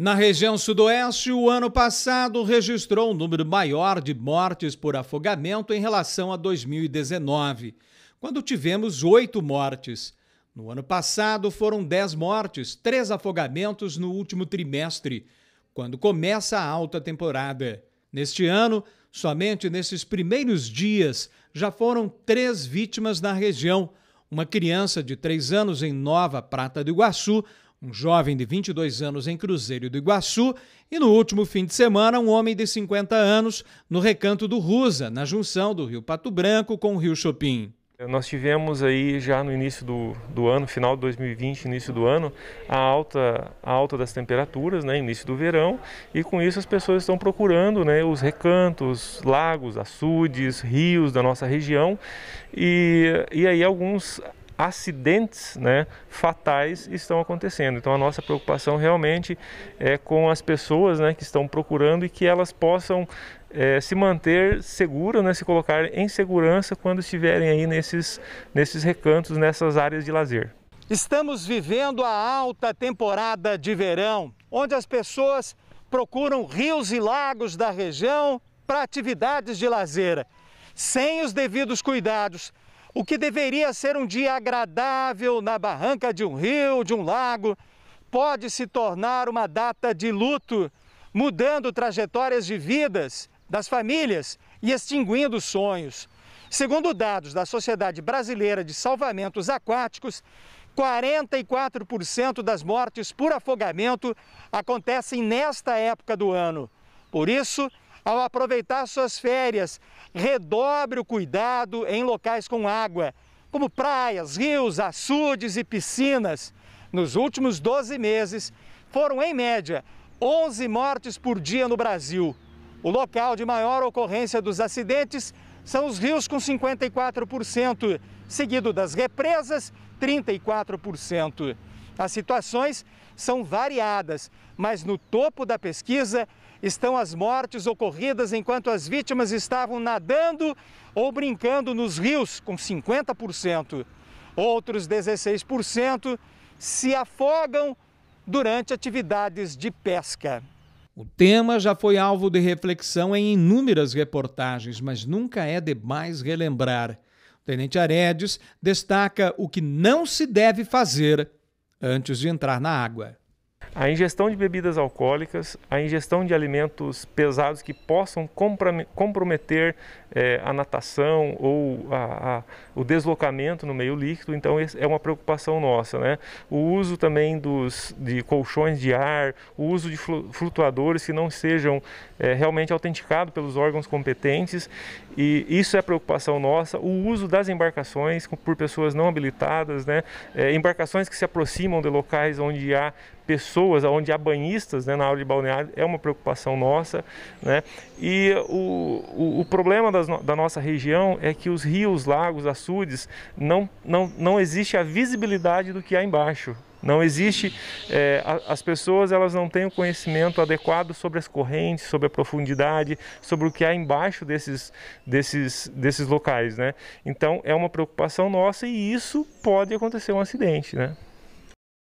Na região sudoeste, o ano passado registrou um número maior de mortes por afogamento em relação a 2019, quando tivemos oito mortes. No ano passado foram dez mortes, três afogamentos no último trimestre, quando começa a alta temporada. Neste ano, somente nesses primeiros dias, já foram três vítimas na região: uma criança de três anos em Nova Prata do Iguaçu, um jovem de 22 anos em Cruzeiro do Iguaçu, e no último fim de semana, um homem de 50 anos no recanto do Rusa, na junção do Rio Pato Branco com o Rio Chopin. Nós tivemos aí já no início do, do ano, final de 2020, início do ano, a alta, a alta das temperaturas, né, início do verão, e com isso as pessoas estão procurando né, os recantos, lagos, açudes, rios da nossa região, e, e aí alguns acidentes né, fatais estão acontecendo. Então a nossa preocupação realmente é com as pessoas né, que estão procurando e que elas possam é, se manter seguras, né, se colocar em segurança quando estiverem aí nesses, nesses recantos, nessas áreas de lazer. Estamos vivendo a alta temporada de verão, onde as pessoas procuram rios e lagos da região para atividades de lazer. Sem os devidos cuidados, o que deveria ser um dia agradável na barranca de um rio, de um lago, pode se tornar uma data de luto, mudando trajetórias de vidas das famílias e extinguindo sonhos. Segundo dados da Sociedade Brasileira de Salvamentos Aquáticos, 44% das mortes por afogamento acontecem nesta época do ano. Por isso, ao aproveitar suas férias, redobre o cuidado em locais com água, como praias, rios, açudes e piscinas. Nos últimos 12 meses, foram, em média, 11 mortes por dia no Brasil. O local de maior ocorrência dos acidentes são os rios com 54%, seguido das represas, 34%. As situações são variadas, mas no topo da pesquisa estão as mortes ocorridas enquanto as vítimas estavam nadando ou brincando nos rios, com 50%. Outros 16% se afogam durante atividades de pesca. O tema já foi alvo de reflexão em inúmeras reportagens, mas nunca é demais relembrar. O tenente Aredes destaca o que não se deve fazer antes de entrar na água a ingestão de bebidas alcoólicas, a ingestão de alimentos pesados que possam comprometer eh, a natação ou a, a, o deslocamento no meio líquido, então é uma preocupação nossa. Né? O uso também dos, de colchões de ar, o uso de flutuadores que não sejam eh, realmente autenticados pelos órgãos competentes, e isso é preocupação nossa. O uso das embarcações por pessoas não habilitadas, né? Eh, embarcações que se aproximam de locais onde há pessoas, onde há banhistas né, na área de balneário, é uma preocupação nossa. Né? E o, o, o problema das, da nossa região é que os rios, lagos, açudes, não, não, não existe a visibilidade do que há embaixo. Não existe, é, as pessoas elas não têm o conhecimento adequado sobre as correntes, sobre a profundidade, sobre o que há embaixo desses, desses, desses locais, né? Então é uma preocupação nossa e isso pode acontecer um acidente, né?